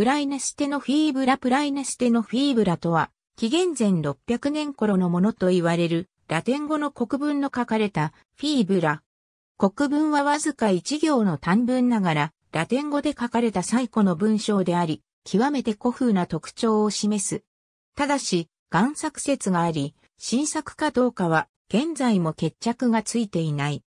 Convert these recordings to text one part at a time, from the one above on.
プライネステのフィーブラプライネステのフィーブラとは、紀元前600年頃のものと言われる、ラテン語の国文の書かれたフィーブラ。国文はわずか一行の短文ながら、ラテン語で書かれた最古の文章であり、極めて古風な特徴を示す。ただし、贋作説があり、新作かどうかは、現在も決着がついていない。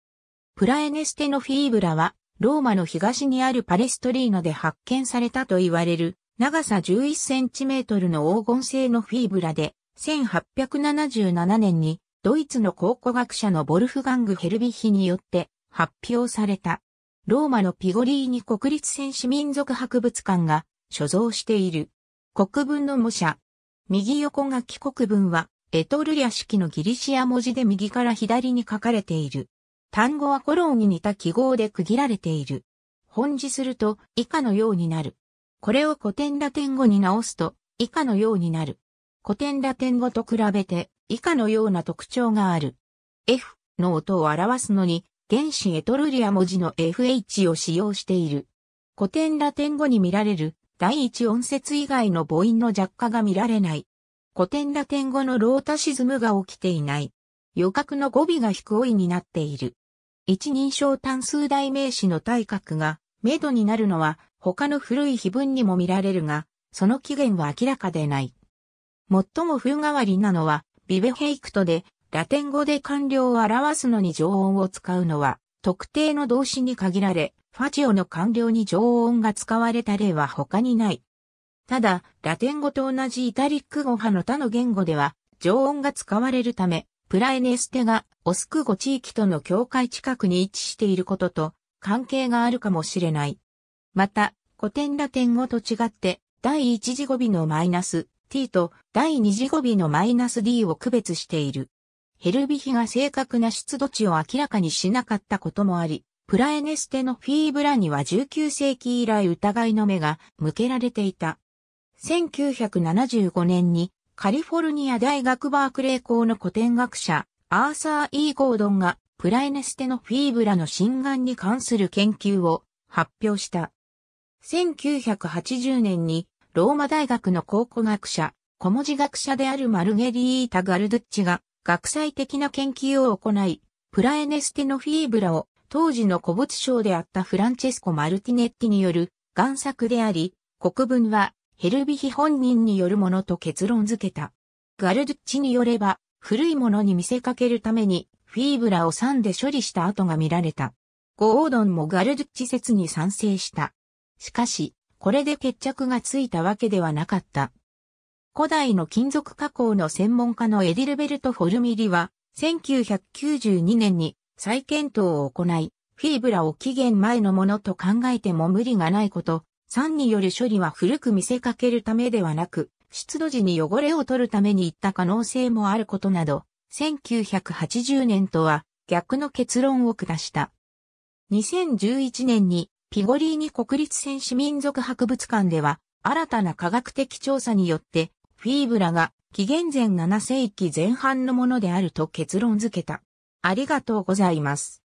プラエネステのフィーブラは、ローマの東にあるパレストリーノで発見されたと言われる、長さ11センチメートルの黄金製のフィーブラで、1877年にドイツの考古学者のボルフガング・ヘルビヒによって発表された。ローマのピゴリーニ国立戦士民族博物館が所蔵している。国文の模写。右横書き国文は、エトルリア式のギリシア文字で右から左に書かれている。単語はコロンに似た記号で区切られている。本字すると以下のようになる。これを古典ラテン語に直すと以下のようになる。古典ラテン語と比べて以下のような特徴がある。F の音を表すのに原子エトルリア文字の FH を使用している。古典ラテン語に見られる第一音節以外の母音の弱化が見られない。古典ラテン語のロータシズムが起きていない。予覚の語尾が低いになっている。一人称単数代名詞の対角が、メドになるのは、他の古い碑文にも見られるが、その起源は明らかでない。最も風変わりなのは、ビベヘイクトで、ラテン語で官僚を表すのに常温を使うのは、特定の動詞に限られ、ファチオの官僚に常温が使われた例は他にない。ただ、ラテン語と同じイタリック語派の他の言語では、常温が使われるため、プラエネステがオスクゴ地域との境界近くに位置していることと関係があるかもしれない。また、古典ラテン語と違って、第一次語尾のマイナス t と第二次語尾のマイナス d を区別している。ヘルビヒが正確な出土地を明らかにしなかったこともあり、プラエネステのフィーブラには19世紀以来疑いの目が向けられていた。1975年にカリフォルニア大学バークレー校の古典学者、アーサー・イー・ゴードンが、プライネステのフィーブラの心眼に関する研究を発表した。1980年に、ローマ大学の考古学者、小文字学者であるマルゲリータ・ガルドッチが、学際的な研究を行い、プラエネステのフィーブラを、当時の古物商であったフランチェスコ・マルティネッティによる、贋作であり、国文はヘルビヒ本人によるものと結論付けた。ガルドッチによれば、古いものに見せかけるために、フィーブラを酸で処理した跡が見られた。ゴードンもガルドッチ説に賛成した。しかし、これで決着がついたわけではなかった。古代の金属加工の専門家のエディルベルト・フォルミリは、1992年に再検討を行い、フィーブラを期限前のものと考えても無理がないこと、酸による処理は古く見せかけるためではなく、湿度時に汚れを取るために行った可能性もあることなど、1980年とは逆の結論を下した。2011年にピゴリーニ国立戦士民族博物館では、新たな科学的調査によって、フィーブラが紀元前7世紀前半のものであると結論付けた。ありがとうございます。